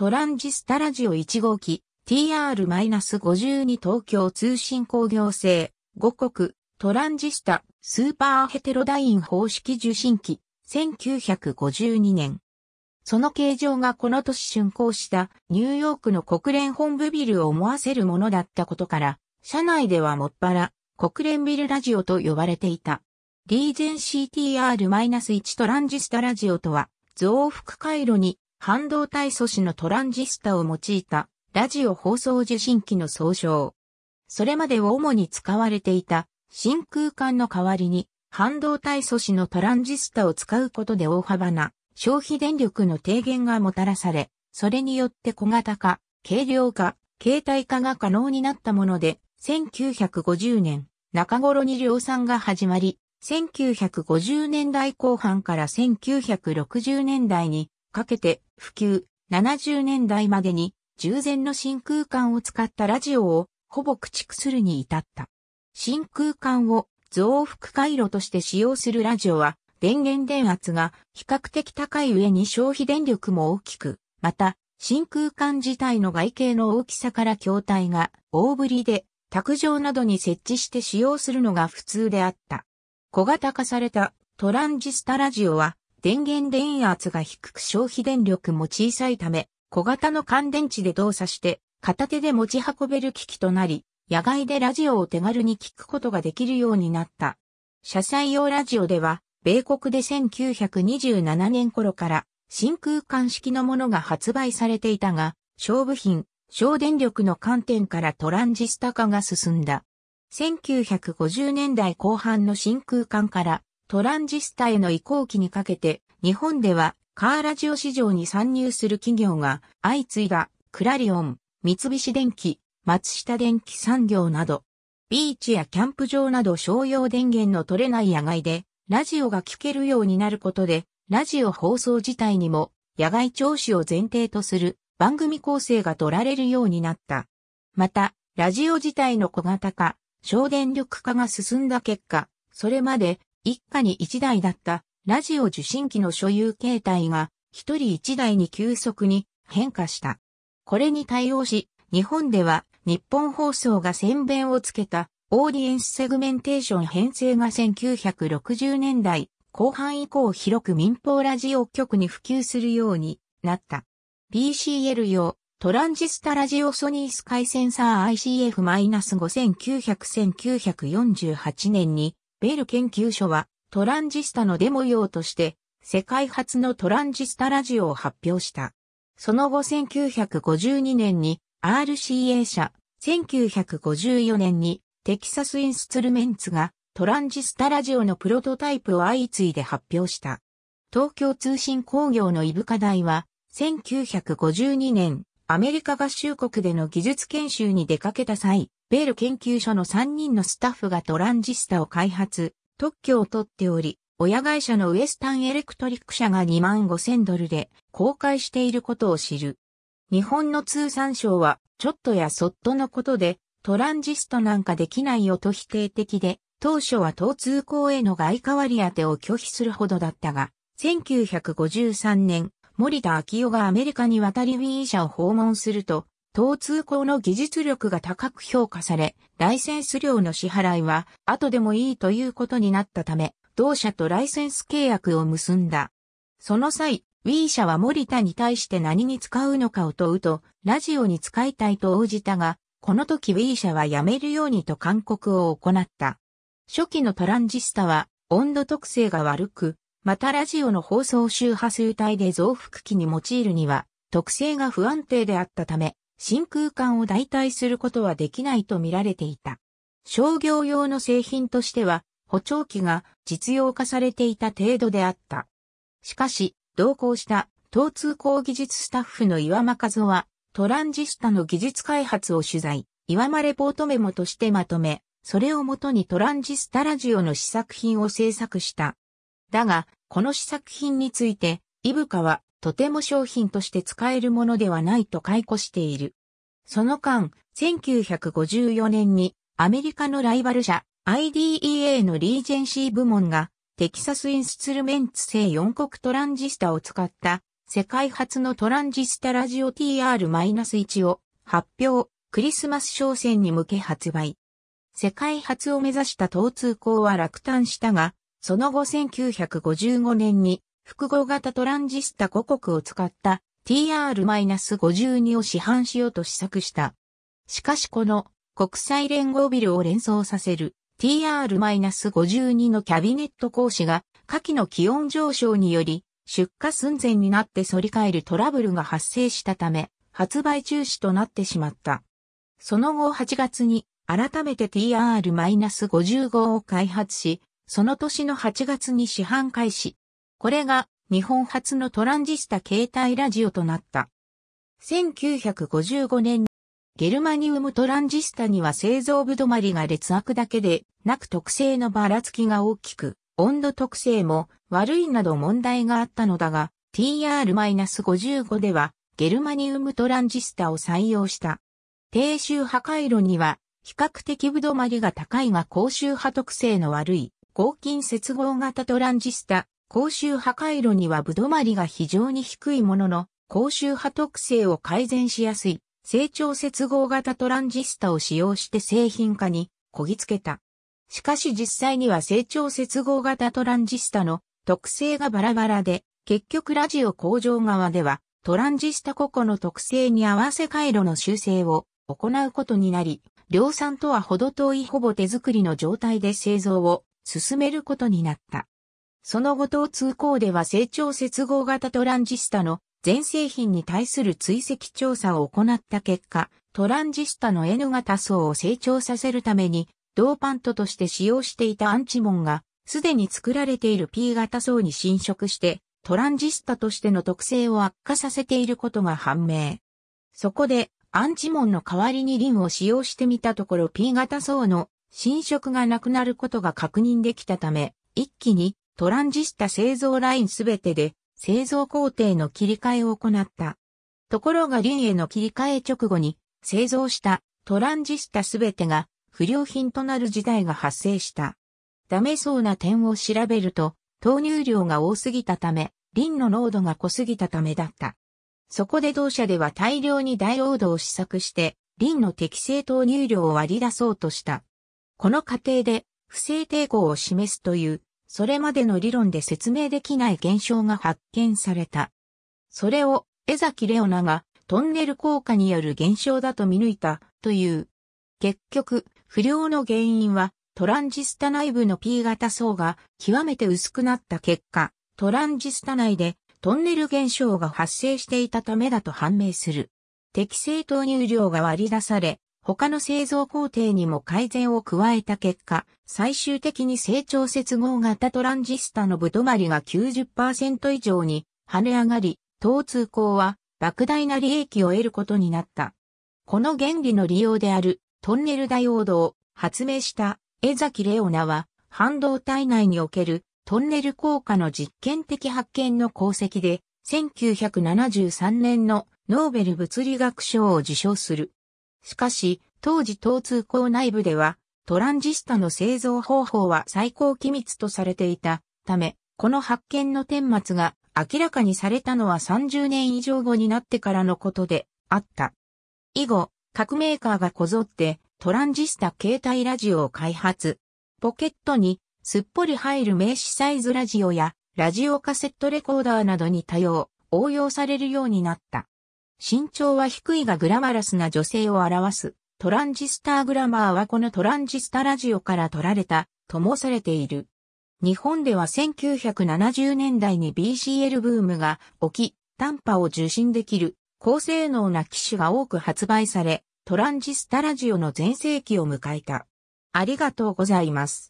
トランジスタラジオ1号機 TR-52 東京通信工業製五国トランジスタスーパーヘテロダイン方式受信機1952年。その形状がこの年竣工したニューヨークの国連本部ビルを思わせるものだったことから、社内ではもっぱら国連ビルラジオと呼ばれていた。リーゼン CTR-1 トランジスタラジオとは増幅回路に半導体素子のトランジスタを用いたラジオ放送受信機の総称。それまでは主に使われていた真空管の代わりに半導体素子のトランジスタを使うことで大幅な消費電力の低減がもたらされ、それによって小型化、軽量化、携帯化が可能になったもので、1950年中頃に量産が始まり、1950年代後半から1960年代にかけて普及、70年代までに従前の真空管を使ったラジオをほぼ駆逐するに至った。真空管を増幅回路として使用するラジオは電源電圧が比較的高い上に消費電力も大きく、また真空管自体の外形の大きさから筐体が大ぶりで卓上などに設置して使用するのが普通であった。小型化されたトランジスタラジオは電源電圧が低く消費電力も小さいため、小型の乾電池で動作して片手で持ち運べる機器となり、野外でラジオを手軽に聞くことができるようになった。車載用ラジオでは、米国で1927年頃から真空管式のものが発売されていたが、小部品、省電力の観点からトランジスタ化が進んだ。1950年代後半の真空管からトランジスタへの移行期にかけて、日本ではカーラジオ市場に参入する企業が相次いだクラリオン、三菱電機、松下電機産業など、ビーチやキャンプ場など商用電源の取れない野外で、ラジオが聴けるようになることで、ラジオ放送自体にも野外聴取を前提とする番組構成が取られるようになった。また、ラジオ自体の小型化、省電力化が進んだ結果、それまで一家に一台だったラジオ受信機の所有形態が一人一台に急速に変化した。これに対応し、日本では日本放送が宣弁をつけたオーディエンスセグメンテーション編成が1960年代後半以降広く民放ラジオ局に普及するようになった。PCL 用トランジスタラジオソニースカイセンサー ICF-5900-1948 年にベル研究所はトランジスタのデモ用として世界初のトランジスタラジオを発表した。その後1952年に RCA 社、1954年にテキサスインストルメンツがトランジスタラジオのプロトタイプを相次いで発表した。東京通信工業のイブカ大は1952年アメリカ合衆国での技術研修に出かけた際、ベール研究所の3人のスタッフがトランジスタを開発、特許を取っており、親会社のウエスタンエレクトリック社が2万5千ドルで公開していることを知る。日本の通産省は、ちょっとやそっとのことで、トランジストなんかできないよと否定的で、当初は東通行への外貨割当てを拒否するほどだったが、1953年、森田昭夫がアメリカに渡りウィーン社を訪問すると、等通行の技術力が高く評価され、ライセンス料の支払いは後でもいいということになったため、同社とライセンス契約を結んだ。その際、ウ社は森田に対して何に使うのかを問うと、ラジオに使いたいと応じたが、この時 w 社はやめるようにと勧告を行った。初期のトランジスタは温度特性が悪く、またラジオの放送周波数帯で増幅器に用いるには特性が不安定であったため、真空管を代替することはできないと見られていた。商業用の製品としては、補聴器が実用化されていた程度であった。しかし、同行した東通工技術スタッフの岩間和夫は、トランジスタの技術開発を取材、岩間レポートメモとしてまとめ、それをもとにトランジスタラジオの試作品を制作した。だが、この試作品について、イブカはとても商品として使えるものではないと解雇している。その間、1954年にアメリカのライバル社 IDEA のリージェンシー部門がテキサスインスツルメンツ製4国トランジスタを使った世界初のトランジスタラジオ TR-1 を発表、クリスマス商戦に向け発売。世界初を目指した東通行は落胆したが、その後1955年に複合型トランジスタ5国を使った TR-52 を市販しようと試作した。しかしこの国際連合ビルを連想させる TR-52 のキャビネット講師が下記の気温上昇により出荷寸前になって反り返るトラブルが発生したため発売中止となってしまった。その後8月に改めて TR-55 を開発し、その年の8月に市販開始。これが日本初のトランジスタ携帯ラジオとなった。1955年にゲルマニウムトランジスタには製造部止まりが劣悪だけでなく特性のばらつきが大きく、温度特性も悪いなど問題があったのだが、TR-55 ではゲルマニウムトランジスタを採用した。低周波回路には比較的ぶどまりが高いが高周波特性の悪い合金接合型トランジスタ高周波回路にはぶどまりが非常に低いものの、高周波特性を改善しやすい、成長接合型トランジスタを使用して製品化にこぎつけた。しかし実際には成長接合型トランジスタの特性がバラバラで、結局ラジオ工場側ではトランジスタ個々の特性に合わせ回路の修正を行うことになり、量産とは程遠いほぼ手作りの状態で製造を進めることになった。その後等通行では成長接合型トランジスタの全製品に対する追跡調査を行った結果、トランジスタの N 型層を成長させるために、ドーパントとして使用していたアンチモンが、すでに作られている P 型層に侵食して、トランジスタとしての特性を悪化させていることが判明。そこで、アンチモンの代わりにリンを使用してみたところ P 型層の侵食がなくなることが確認できたため、一気にトランジスタ製造ラインすべてで製造工程の切り替えを行った。ところがリンへの切り替え直後に製造したトランジスタすべてが不良品となる事態が発生した。ダメそうな点を調べると、投入量が多すぎたため、リンの濃度が濃すぎたためだった。そこで同社では大量にダイオードを試作して、リンの適正投入量を割り出そうとした。この過程で、不正抵抗を示すというそれまでの理論で説明できない現象が発見された。それを江崎レオナがトンネル効果による現象だと見抜いたという。結局、不良の原因はトランジスタ内部の P 型層が極めて薄くなった結果、トランジスタ内でトンネル現象が発生していたためだと判明する。適正投入量が割り出され、他の製造工程にも改善を加えた結果、最終的に成長接合型トランジスタのぶとまりが90%以上に跳ね上がり、等通行は莫大な利益を得ることになった。この原理の利用であるトンネルダイオードを発明した江崎レオナは半導体内におけるトンネル効果の実験的発見の功績で1973年のノーベル物理学賞を受賞する。しかし、当時等通行内部では、トランジスタの製造方法は最高機密とされていたため、この発見の顛末が明らかにされたのは30年以上後になってからのことであった。以後、各メーカーがこぞってトランジスタ携帯ラジオを開発。ポケットにすっぽり入る名刺サイズラジオやラジオカセットレコーダーなどに多用、応用されるようになった。身長は低いがグラマラスな女性を表す。トランジスターグラマーはこのトランジスタラジオから取られた、ともされている。日本では1970年代に BCL ブームが起き、短波を受信できる高性能な機種が多く発売され、トランジスタラジオの全盛期を迎えた。ありがとうございます。